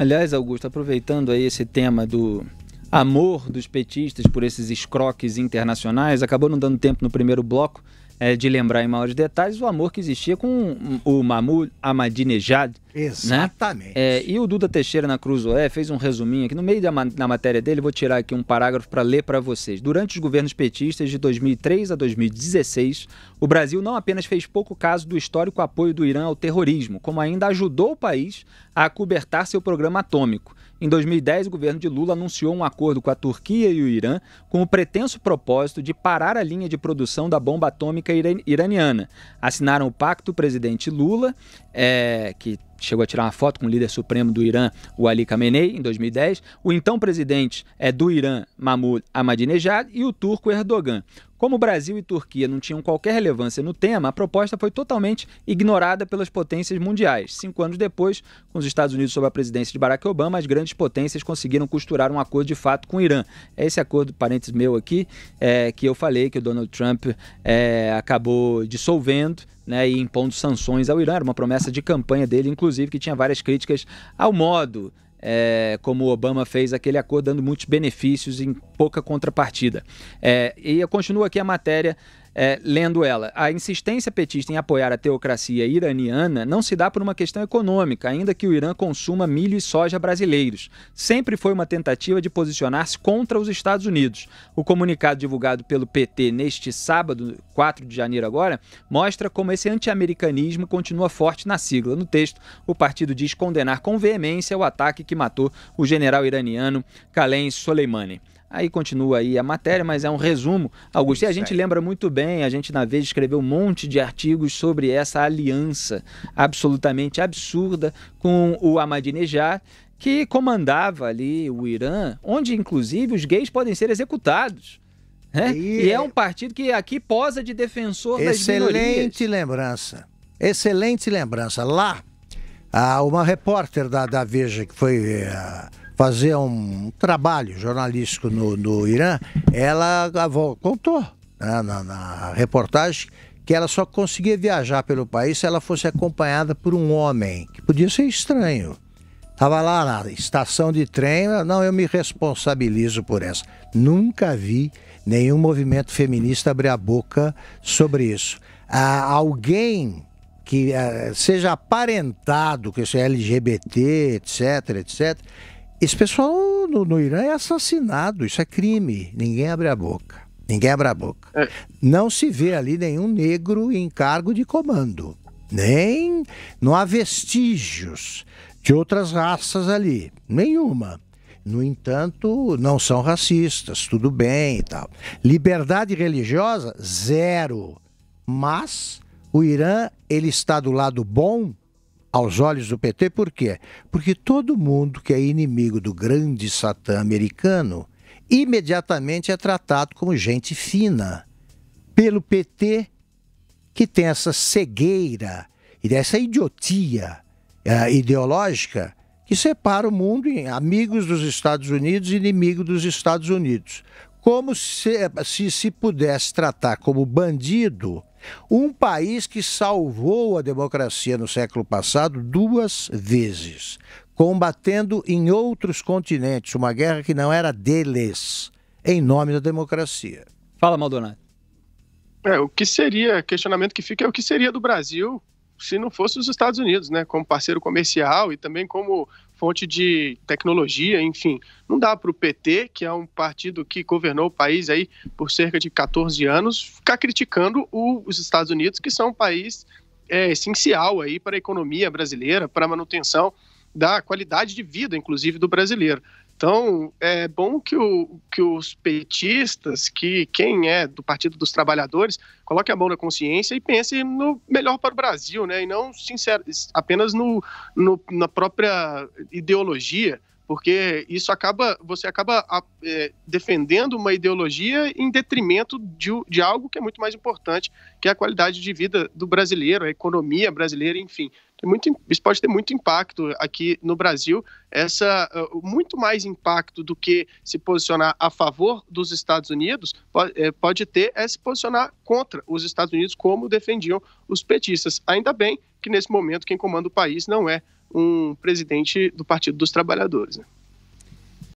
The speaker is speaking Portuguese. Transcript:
Aliás, Augusto, aproveitando aí esse tema do amor dos petistas por esses escroques internacionais, acabou não dando tempo no primeiro bloco, é, de lembrar em maiores detalhes o amor que existia com o Mahmoud Ahmadinejad. Né? Exatamente. Né? É, e o Duda Teixeira na Cruz Oé fez um resuminho aqui. No meio da na matéria dele, vou tirar aqui um parágrafo para ler para vocês. Durante os governos petistas de 2003 a 2016, o Brasil não apenas fez pouco caso do histórico apoio do Irã ao terrorismo, como ainda ajudou o país a cobertar seu programa atômico em 2010, o governo de Lula anunciou um acordo com a Turquia e o Irã com o pretenso propósito de parar a linha de produção da bomba atômica iraniana. Assinaram o pacto o presidente Lula, é, que chegou a tirar uma foto com o líder supremo do Irã, o Ali Khamenei, em 2010, o então presidente é do Irã, Mahmoud Ahmadinejad, e o turco Erdogan. Como Brasil e Turquia não tinham qualquer relevância no tema, a proposta foi totalmente ignorada pelas potências mundiais. Cinco anos depois, com os Estados Unidos sob a presidência de Barack Obama, as grandes potências conseguiram costurar um acordo de fato com o Irã. É esse acordo, parênteses meu aqui, é, que eu falei que o Donald Trump é, acabou dissolvendo, né, e impondo sanções ao Irã. Era uma promessa de campanha dele, inclusive, que tinha várias críticas ao modo é, como Obama fez aquele acordo, dando muitos benefícios em pouca contrapartida. É, e continua aqui a matéria é, lendo ela. A insistência petista em apoiar a teocracia iraniana não se dá por uma questão econômica, ainda que o Irã consuma milho e soja brasileiros. Sempre foi uma tentativa de posicionar-se contra os Estados Unidos. O comunicado divulgado pelo PT neste sábado, 4 de janeiro agora, mostra como esse anti-americanismo continua forte na sigla. No texto, o partido diz condenar com veemência o ataque que matou o general iraniano Khalem Soleimani. Aí continua aí a matéria, mas é um resumo, Augusto. E a gente lembra muito bem, a gente na vez escreveu um monte de artigos sobre essa aliança absolutamente absurda com o Ahmadinejad, que comandava ali o Irã, onde inclusive os gays podem ser executados. Né? E... e é um partido que aqui posa de defensor Excelente das Excelente lembrança. Excelente lembrança. Lá, ah, uma repórter da, da Veja que foi... Uh fazer um trabalho jornalístico no, no Irã, ela contou né, na, na reportagem que ela só conseguia viajar pelo país se ela fosse acompanhada por um homem, que podia ser estranho. Estava lá na estação de trem, não, eu me responsabilizo por essa. Nunca vi nenhum movimento feminista abrir a boca sobre isso. Ah, alguém que ah, seja aparentado, que seja LGBT, etc., etc., esse pessoal no, no, Irã é assassinado, isso é crime. Ninguém abre a boca. Ninguém abre a boca. É. Não se vê ali nenhum negro em cargo de comando. Nem. Não há vestígios de outras raças ali. Nenhuma. No entanto, não são racistas, tudo bem e tal. Liberdade religiosa, zero. Mas o Irã, ele está do lado bom aos olhos do PT, por quê? Porque todo mundo que é inimigo do grande Satã americano imediatamente é tratado como gente fina pelo PT que tem essa cegueira e dessa idiotia é, ideológica que separa o mundo em amigos dos Estados Unidos e inimigo dos Estados Unidos. Como se, se, se pudesse tratar como bandido um país que salvou a democracia no século passado duas vezes, combatendo em outros continentes uma guerra que não era deles, em nome da democracia. Fala, Maldonado. É, o que seria, questionamento que fica é o que seria do Brasil se não fosse os Estados Unidos, né, como parceiro comercial e também como fonte de tecnologia, enfim. Não dá para o PT, que é um partido que governou o país aí por cerca de 14 anos, ficar criticando o, os Estados Unidos, que são um país é, essencial aí para a economia brasileira, para a manutenção da qualidade de vida, inclusive, do brasileiro. Então, é bom que, o, que os petistas, que quem é do Partido dos Trabalhadores, coloque a mão na consciência e pense no melhor para o Brasil, né? E não sincero, apenas no, no na própria ideologia porque isso acaba você acaba é, defendendo uma ideologia em detrimento de, de algo que é muito mais importante, que é a qualidade de vida do brasileiro, a economia brasileira, enfim. muito, isso pode ter muito impacto aqui no Brasil, essa muito mais impacto do que se posicionar a favor dos Estados Unidos pode, é, pode ter é se posicionar contra os Estados Unidos como defendiam os petistas. Ainda bem que nesse momento quem comanda o país não é um presidente do Partido dos Trabalhadores. Né?